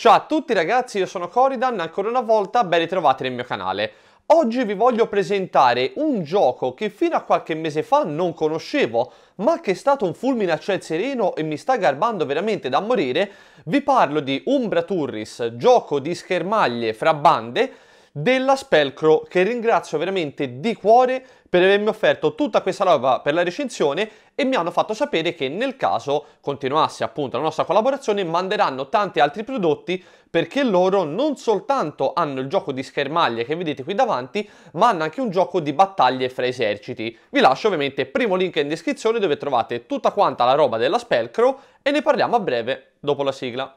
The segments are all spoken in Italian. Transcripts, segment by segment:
Ciao a tutti ragazzi, io sono Coridan, ancora una volta ben ritrovati nel mio canale. Oggi vi voglio presentare un gioco che fino a qualche mese fa non conoscevo, ma che è stato un fulmine a ciel sereno e mi sta garbando veramente da morire. Vi parlo di Umbra Turris, gioco di schermaglie fra bande della Spelcro che ringrazio veramente di cuore per avermi offerto tutta questa roba per la recensione e mi hanno fatto sapere che nel caso continuasse appunto la nostra collaborazione manderanno tanti altri prodotti perché loro non soltanto hanno il gioco di schermaglie che vedete qui davanti ma hanno anche un gioco di battaglie fra eserciti. Vi lascio ovviamente primo link in descrizione dove trovate tutta quanta la roba della Spelcro e ne parliamo a breve dopo la sigla.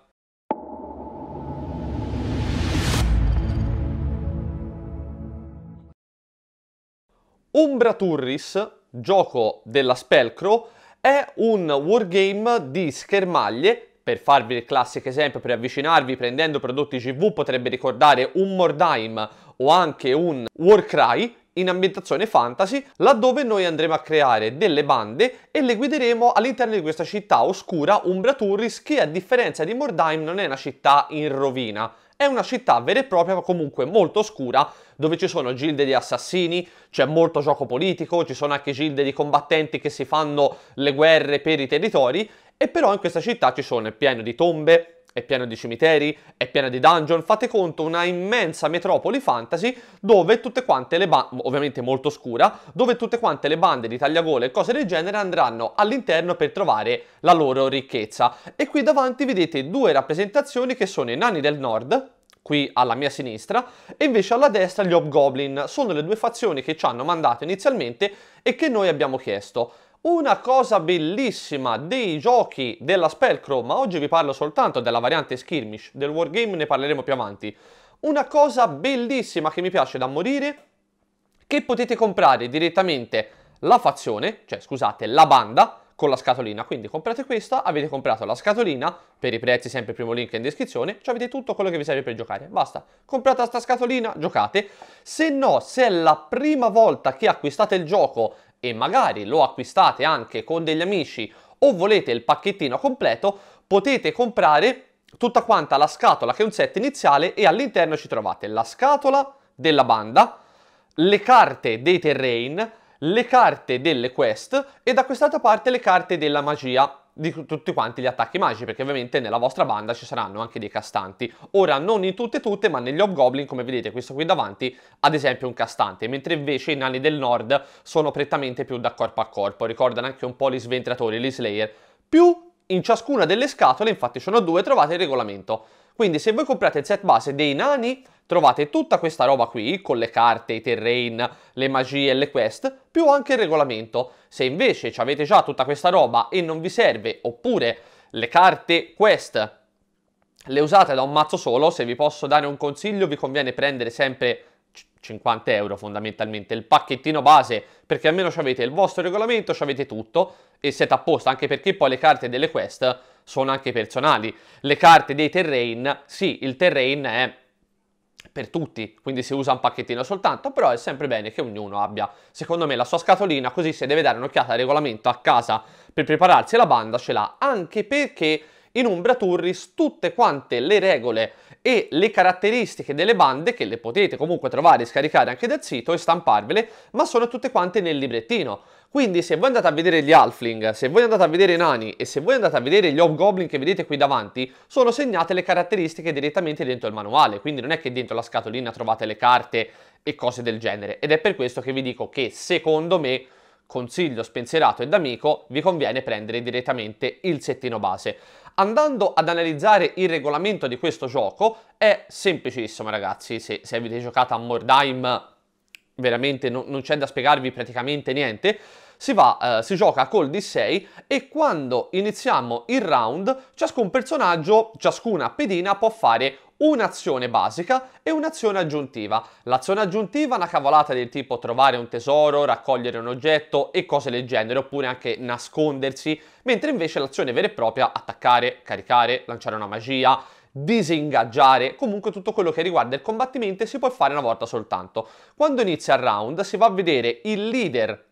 Umbra Turris, gioco della Spellcrow, è un wargame di schermaglie per farvi il classico esempio, per avvicinarvi prendendo prodotti GV potrebbe ricordare un Mordheim o anche un Warcry in ambientazione fantasy, laddove noi andremo a creare delle bande e le guideremo all'interno di questa città oscura, Umbra Turris, che a differenza di Mordheim non è una città in rovina, è una città vera e propria, ma comunque molto scura, dove ci sono gilde di assassini, c'è molto gioco politico, ci sono anche gilde di combattenti che si fanno le guerre per i territori, e però in questa città ci sono pieno di tombe, è pieno di cimiteri, è pieno di dungeon, fate conto una immensa metropoli fantasy dove tutte quante le bande, ovviamente molto scura, dove tutte quante le bande di tagliagole e cose del genere andranno all'interno per trovare la loro ricchezza. E qui davanti vedete due rappresentazioni che sono i nani del nord, qui alla mia sinistra, e invece alla destra gli Hobgoblin, sono le due fazioni che ci hanno mandato inizialmente e che noi abbiamo chiesto. Una cosa bellissima dei giochi della Spellcrow, ma oggi vi parlo soltanto della variante Skirmish, del wargame ne parleremo più avanti. Una cosa bellissima che mi piace da morire, che potete comprare direttamente la fazione, cioè scusate, la banda, con la scatolina. Quindi comprate questa, avete comprato la scatolina, per i prezzi sempre il primo link in descrizione, cioè avete tutto quello che vi serve per giocare. Basta, comprate sta scatolina, giocate. Se no, se è la prima volta che acquistate il gioco e magari lo acquistate anche con degli amici o volete il pacchettino completo, potete comprare tutta quanta la scatola che è un set iniziale e all'interno ci trovate la scatola della banda, le carte dei terrain, le carte delle quest e da quest'altra parte le carte della magia di tutti quanti gli attacchi magici, perché ovviamente nella vostra banda ci saranno anche dei castanti. Ora, non in tutte e tutte, ma negli Hobgoblin, come vedete, questo qui davanti, ad esempio un castante, mentre invece i nani del nord sono prettamente più da corpo a corpo, ricordano anche un po' gli sventratori, gli slayer, più in ciascuna delle scatole, infatti sono due, trovate il regolamento. Quindi se voi comprate il set base dei nani, trovate tutta questa roba qui, con le carte, i terrain, le magie le quest, più anche il regolamento. Se invece avete già tutta questa roba e non vi serve, oppure le carte quest le usate da un mazzo solo, se vi posso dare un consiglio vi conviene prendere sempre 50 euro fondamentalmente il pacchettino base perché almeno avete il vostro regolamento, ci avete tutto e siete a posto anche perché poi le carte delle quest sono anche personali. Le carte dei terrain, sì, il terrain è per tutti, quindi si usa un pacchettino soltanto, però è sempre bene che ognuno abbia, secondo me, la sua scatolina, così se deve dare un'occhiata al regolamento a casa per prepararsi la banda ce l'ha, anche perché in Umbra Turris tutte quante le regole e le caratteristiche delle bande che le potete comunque trovare e scaricare anche dal sito e stamparvele, ma sono tutte quante nel librettino. Quindi se voi andate a vedere gli Halfling, se voi andate a vedere i Nani e se voi andate a vedere gli Hobgoblin che vedete qui davanti, sono segnate le caratteristiche direttamente dentro il manuale, quindi non è che dentro la scatolina trovate le carte e cose del genere. Ed è per questo che vi dico che secondo me consiglio spensierato ed amico, vi conviene prendere direttamente il settino base. Andando ad analizzare il regolamento di questo gioco, è semplicissimo ragazzi, se, se avete giocato a Mordheim veramente no, non c'è da spiegarvi praticamente niente, si, va, eh, si gioca col D6 e quando iniziamo il round ciascun personaggio, ciascuna pedina può fare un'azione basica e un'azione aggiuntiva. L'azione aggiuntiva è una cavolata del tipo trovare un tesoro, raccogliere un oggetto e cose del genere, oppure anche nascondersi, mentre invece l'azione vera e propria attaccare, caricare, lanciare una magia, disingaggiare, comunque tutto quello che riguarda il combattimento si può fare una volta soltanto. Quando inizia il round si va a vedere il leader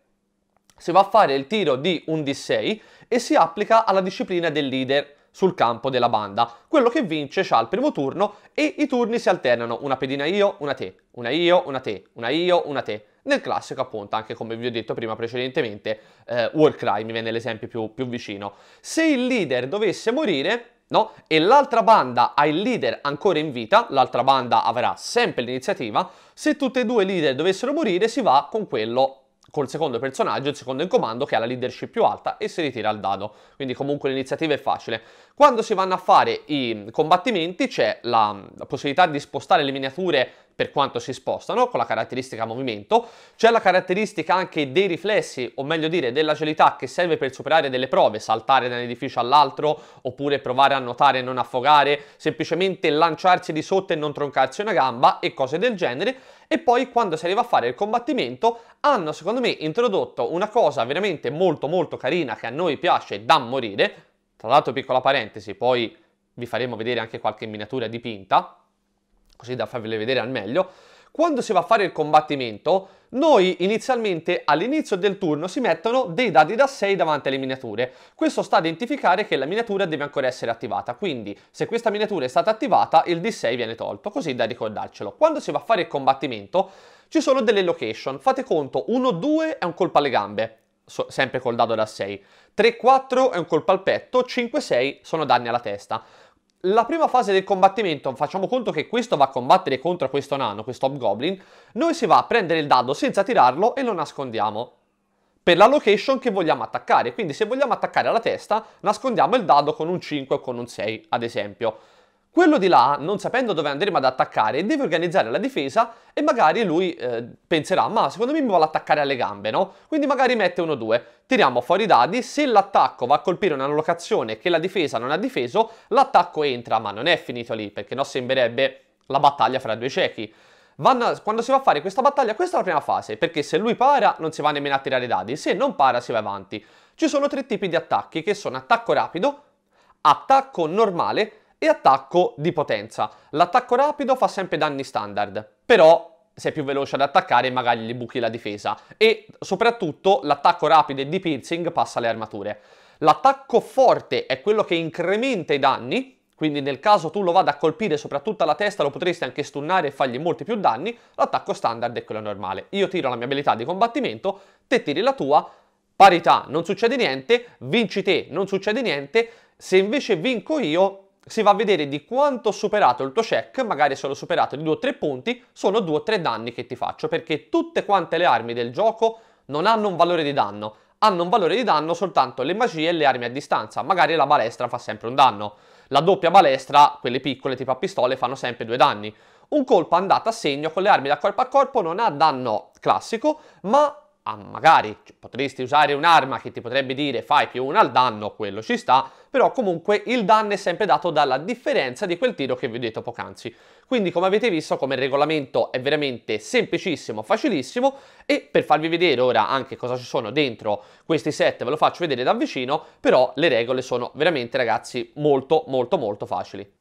si va a fare il tiro di un D6 e si applica alla disciplina del leader sul campo della banda. Quello che vince ha il primo turno e i turni si alternano una pedina io, una te, una io, una te, una io, una te. Nel classico appunto, anche come vi ho detto prima precedentemente, eh, Warcry mi viene l'esempio più, più vicino. Se il leader dovesse morire, No? E l'altra banda ha il leader ancora in vita, l'altra banda avrà sempre l'iniziativa, se tutti e due i leader dovessero morire si va con quello col secondo personaggio, il secondo in comando che ha la leadership più alta e si ritira il dado. Quindi comunque l'iniziativa è facile. Quando si vanno a fare i combattimenti c'è la possibilità di spostare le miniature per quanto si spostano, con la caratteristica movimento, c'è la caratteristica anche dei riflessi, o meglio dire dell'agilità che serve per superare delle prove, saltare da un edificio all'altro, oppure provare a nuotare e non affogare, semplicemente lanciarsi di sotto e non troncarsi una gamba e cose del genere, e poi quando si arriva a fare il combattimento hanno secondo me introdotto una cosa veramente molto molto carina che a noi piace da morire, tra l'altro piccola parentesi, poi vi faremo vedere anche qualche miniatura dipinta, così da farvele vedere al meglio, quando si va a fare il combattimento, noi inizialmente all'inizio del turno si mettono dei dadi da 6 davanti alle miniature. Questo sta a identificare che la miniatura deve ancora essere attivata, quindi se questa miniatura è stata attivata il D6 viene tolto, così da ricordarcelo. Quando si va a fare il combattimento ci sono delle location, fate conto 1-2 è un colpo alle gambe, sempre col dado da 6, 3-4 è un colpo al petto, 5-6 sono danni alla testa la prima fase del combattimento, facciamo conto che questo va a combattere contro questo nano, questo Hobgoblin, noi si va a prendere il dado senza tirarlo e lo nascondiamo per la location che vogliamo attaccare. Quindi se vogliamo attaccare alla testa, nascondiamo il dado con un 5 o con un 6, ad esempio. Quello di là, non sapendo dove andremo ad attaccare, deve organizzare la difesa e magari lui eh, penserà, ma secondo me mi vuole attaccare alle gambe, no? Quindi magari mette 1-2. Tiriamo fuori i dadi, se l'attacco va a colpire una locazione che la difesa non ha difeso, l'attacco entra, ma non è finito lì, perché no sembrerebbe la battaglia fra due ciechi. Vanno, quando si va a fare questa battaglia, questa è la prima fase, perché se lui para non si va nemmeno a tirare i dadi, se non para si va avanti. Ci sono tre tipi di attacchi, che sono attacco rapido, attacco normale e attacco di potenza. L'attacco rapido fa sempre danni standard, però sei più veloce ad attaccare e magari gli buchi la difesa. E soprattutto l'attacco rapido e di piercing passa alle armature. L'attacco forte è quello che incrementa i danni, quindi nel caso tu lo vada a colpire soprattutto alla testa lo potresti anche stunnare e fargli molti più danni, l'attacco standard è quello normale. Io tiro la mia abilità di combattimento, te tiri la tua, parità, non succede niente, vinci te, non succede niente, se invece vinco io si va a vedere di quanto ho superato il tuo check, magari se l'ho superato di 2 3 punti, sono 2 3 danni che ti faccio, perché tutte quante le armi del gioco non hanno un valore di danno, hanno un valore di danno soltanto le magie e le armi a distanza, magari la balestra fa sempre un danno, la doppia balestra, quelle piccole tipo a pistole, fanno sempre 2 danni. Un colpo andato a segno con le armi da corpo a corpo non ha danno classico, ma ah, magari potresti usare un'arma che ti potrebbe dire fai più 1 al danno, quello ci sta, però comunque il danno è sempre dato dalla differenza di quel tiro che vi ho detto poc'anzi. Quindi come avete visto come regolamento è veramente semplicissimo, facilissimo e per farvi vedere ora anche cosa ci sono dentro questi set ve lo faccio vedere da vicino, però le regole sono veramente ragazzi molto molto molto facili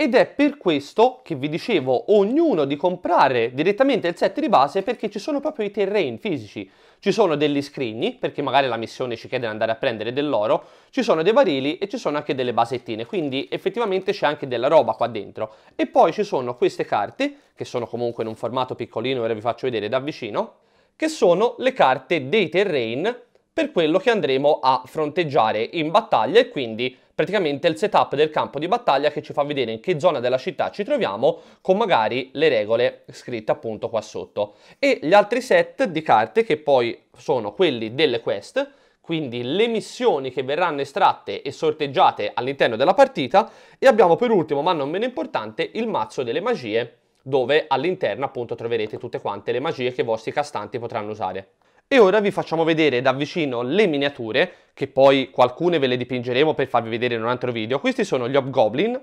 ed è per questo che vi dicevo ognuno di comprare direttamente il set di base perché ci sono proprio i terrain fisici, ci sono degli scrigni perché magari la missione ci chiede di andare a prendere dell'oro, ci sono dei barili e ci sono anche delle basettine, quindi effettivamente c'è anche della roba qua dentro. E poi ci sono queste carte, che sono comunque in un formato piccolino, ora vi faccio vedere da vicino, che sono le carte dei terrain per quello che andremo a fronteggiare in battaglia e quindi praticamente il setup del campo di battaglia che ci fa vedere in che zona della città ci troviamo con magari le regole scritte appunto qua sotto e gli altri set di carte che poi sono quelli delle quest quindi le missioni che verranno estratte e sorteggiate all'interno della partita e abbiamo per ultimo, ma non meno importante, il mazzo delle magie dove all'interno appunto troverete tutte quante le magie che i vostri castanti potranno usare. E ora vi facciamo vedere da vicino le miniature, che poi alcune ve le dipingeremo per farvi vedere in un altro video. Questi sono gli Hobgoblin,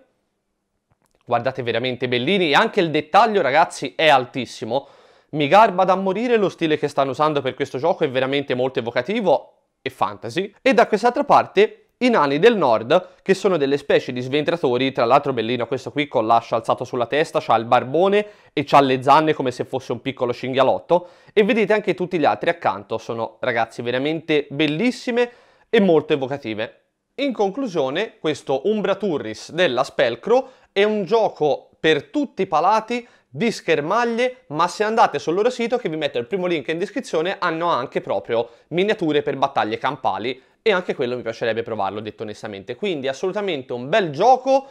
guardate veramente bellini, anche il dettaglio ragazzi è altissimo. Mi garba da morire lo stile che stanno usando per questo gioco, è veramente molto evocativo e fantasy. E da quest'altra parte i nani del nord, che sono delle specie di sventratori, tra l'altro bellino questo qui con l'ascia alzato sulla testa, c'ha il barbone e c'ha le zanne come se fosse un piccolo cinghialotto, e vedete anche tutti gli altri accanto, sono ragazzi veramente bellissime e molto evocative. In conclusione, questo Umbra Turris della Spelcro è un gioco per tutti i palati di schermaglie, ma se andate sul loro sito, che vi metto il primo link in descrizione, hanno anche proprio miniature per battaglie campali e anche quello mi piacerebbe provarlo, detto onestamente. Quindi assolutamente un bel gioco,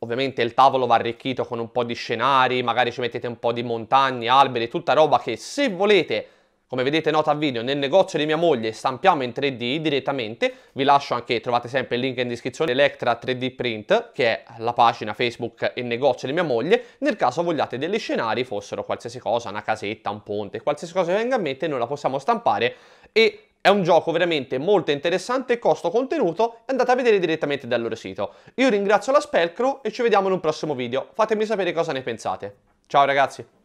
ovviamente il tavolo va arricchito con un po' di scenari, magari ci mettete un po' di montagne, alberi, tutta roba che se volete, come vedete nota a video, nel negozio di mia moglie stampiamo in 3D direttamente, vi lascio anche, trovate sempre il link in descrizione, Electra 3D Print, che è la pagina Facebook e negozio di mia moglie, nel caso vogliate degli scenari, fossero qualsiasi cosa, una casetta, un ponte, qualsiasi cosa che venga a mente, noi la possiamo stampare e è un gioco veramente molto interessante, costo contenuto, andate a vedere direttamente dal loro sito. Io ringrazio la Spelcro e ci vediamo in un prossimo video. Fatemi sapere cosa ne pensate. Ciao ragazzi!